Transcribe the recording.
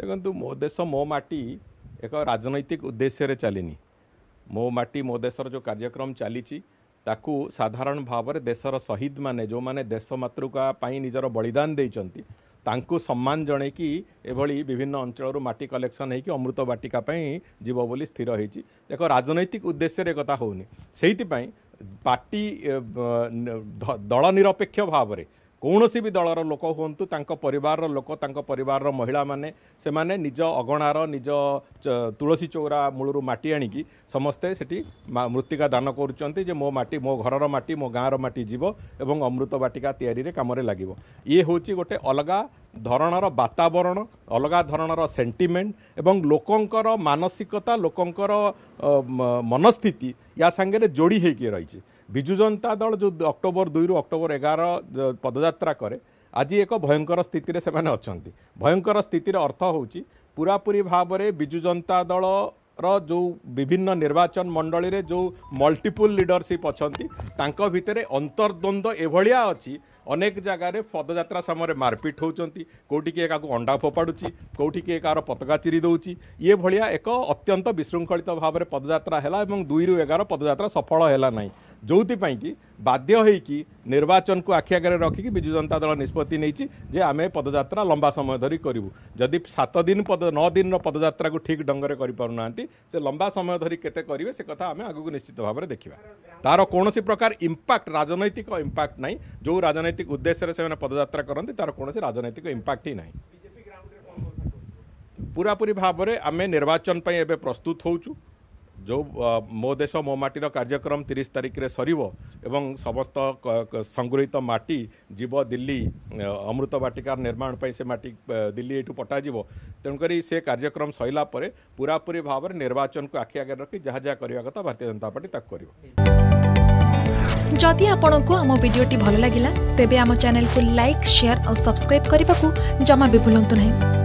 ଦେଖନ୍ତୁ ମୋ ଦେଶ ମୋ ମାଟି ଏକ ରାଜନୈତିକ ଉଦ୍ଦେଶ୍ୟରେ ଚାଲିନି ମୋ ମାଟି ମୋ ଦେଶର ଯେଉଁ କାର୍ଯ୍ୟକ୍ରମ ଚାଲିଛି ତାକୁ ସାଧାରଣ ଭାବରେ ଦେଶର ଶହୀଦମାନେ ଯେଉଁମାନେ ଦେଶ ମାତୃକା ପାଇଁ ନିଜର ବଳିଦାନ ଦେଇଛନ୍ତି ତାଙ୍କୁ ସମ୍ମାନ ଜଣେଇକି ଏଭଳି ବିଭିନ୍ନ ଅଞ୍ଚଳରୁ ମାଟି କଲେକ୍ସନ୍ ହୋଇକି ଅମୃତ ବାଟିକା ପାଇଁ ଯିବ ବୋଲି ସ୍ଥିର ହୋଇଛି ଏକ ରାଜନୈତିକ ଉଦ୍ଦେଶ୍ୟରେ କଥା ହେଉନି ସେଇଥିପାଇଁ ପାର୍ଟି ଦଳ ନିରପେକ୍ଷ ଭାବରେ କୌଣସି ବି ଦଳର ଲୋକ ହୁଅନ୍ତୁ ତାଙ୍କ ପରିବାରର ଲୋକ ତାଙ୍କ ପରିବାରର ମହିଳାମାନେ ସେମାନେ ନିଜ ଅଗଣାର ନିଜ ତୁଳସୀ ଚଉରା ମୂଳରୁ ମାଟି ଆଣିକି ସମସ୍ତେ ସେଠି ମୃତ୍ତିକା ଦାନ କରୁଛନ୍ତି ଯେ ମୋ ମାଟି ମୋ ଘରର ମାଟି ମୋ ଗାଁର ମାଟି ଯିବ ଏବଂ ଅମୃତ ବାଟିକା ତିଆରିରେ କାମରେ ଲାଗିବ ଇଏ ହେଉଛି ଗୋଟେ ଅଲଗା ଧରଣର ବାତାବରଣ ଅଲଗା ଧରଣର ସେଣ୍ଟିମେଣ୍ଟ ଏବଂ ଲୋକଙ୍କର ମାନସିକତା ଲୋକଙ୍କର ମନସ୍ଥିତି ୟା ସାଙ୍ଗରେ ଯୋଡ଼ି ହୋଇକି ରହିଛି ବିଜୁ ଜନତା ଦଳ ଯେଉଁ ଅକ୍ଟୋବର ଦୁଇରୁ ଅକ୍ଟୋବର ଏଗାର ପଦଯାତ୍ରା କରେ ଆଜି ଏକ ଭୟଙ୍କର ସ୍ଥିତିରେ ସେମାନେ ଅଛନ୍ତି ଭୟଙ୍କର ସ୍ଥିତିର ଅର୍ଥ ହେଉଛି ପୁରାପୁରି ଭାବରେ ବିଜୁ ଜନତା ଦଳ ର ଯେଉଁ ବିଭିନ୍ନ ନିର୍ବାଚନ ମଣ୍ଡଳୀରେ ଯେଉଁ ମଲ୍ଟିପୁଲ ଲିଡରସିପ୍ ଅଛନ୍ତି ତାଙ୍କ ଭିତରେ ଅନ୍ତର୍ଦ୍ୱନ୍ଦ୍ୱ ଏଭଳିଆ ଅଛି ଅନେକ ଜାଗାରେ ପଦଯାତ୍ରା ସମୟରେ ମାରପିଟ୍ ହେଉଛନ୍ତି କେଉଁଠି କିଏ କାହାକୁ ଅଣ୍ଡା ଫୋପାଡ଼ୁଛି କେଉଁଠି କିଏ କାହାର ପତାକା ଚିରି ଦେଉଛି ଇଏ ଭଳିଆ ଏକ ଅତ୍ୟନ୍ତ ବିଶୃଙ୍ଖଳିତ ଭାବରେ ପଦଯାତ୍ରା ହେଲା ଏବଂ ଦୁଇରୁ ଏଗାର ପଦଯାତ୍ରା ସଫଳ ହେଲା ନାହିଁ ଯେଉଁଥିପାଇଁ କି ବାଧ୍ୟ ହୋଇକି ନିର୍ବାଚନକୁ ଆଖି ଆଗରେ ରଖିକି ବିଜୁ ଜନତା ଦଳ ନିଷ୍ପତ୍ତି ନେଇଛି ଯେ ଆମେ ପଦଯାତ୍ରା ଲମ୍ବା ସମୟ ଧରି କରିବୁ ଯଦି ସାତ ଦିନ ପଦ ନଅ ଦିନର ପଦଯାତ୍ରାକୁ ଠିକ୍ ଢଙ୍ଗରେ କରିପାରୁନାହାନ୍ତି ସେ ଲମ୍ବା ସମୟ ଧରି କେତେ କରିବେ ସେ କଥା ଆମେ ଆଗକୁ ନିଶ୍ଚିତ ଭାବରେ ଦେଖିବା ତା'ର କୌଣସି ପ୍ରକାର ଇମ୍ପାକ୍ଟ ରାଜନୈତିକ ଇମ୍ପାକ୍ଟ ନାହିଁ ଯେଉଁ ରାଜନୈତିକ ଉଦ୍ଦେଶ୍ୟରେ ସେମାନେ ପଦଯାତ୍ରା କରନ୍ତି ତା'ର କୌଣସି ରାଜନୈତିକ ଇମ୍ପାକ୍ଟ ହିଁ ନାହିଁ ପୁରାପୁରି ଭାବରେ ଆମେ ନିର୍ବାଚନ ପାଇଁ ଏବେ ପ୍ରସ୍ତୁତ ହେଉଛୁ ଯେଉଁ ମୋ ଦେଶ ମୋ ମାଟିର କାର୍ଯ୍ୟକ୍ରମ ତିରିଶ ତାରିଖରେ ସରିବ ଏବଂ ସମସ୍ତ ସଂଗୃହୀତ ମାଟି ଯିବ ଦିଲ୍ଲୀ ଅମୃତ ବାଟିକାର ନିର୍ମାଣ ପାଇଁ ସେ ମାଟି ଦିଲ୍ଲୀ ଏଇଠୁ ପଠାଯିବ ତେଣୁକରି ସେ କାର୍ଯ୍ୟକ୍ରମ ସରିଲା ପରେ ପୁରାପୁରି ଭାବରେ ନିର୍ବାଚନକୁ ଆଖି ଆଗରେ ରଖି ଯାହା ଯାହା କରିବା କଥା ଭାରତୀୟ ଜନତା ପାର୍ଟି ତାକୁ କରିବ ଯଦି ଆପଣଙ୍କୁ ଆମ ଭିଡ଼ିଓଟି ଭଲ ଲାଗିଲା ତେବେ ଆମ ଚ୍ୟାନେଲକୁ ଲାଇକ୍ ସେୟାର ଆଉ ସବସ୍କ୍ରାଇବ୍ କରିବାକୁ ଜମା ବି ଭୁଲନ୍ତୁ ନାହିଁ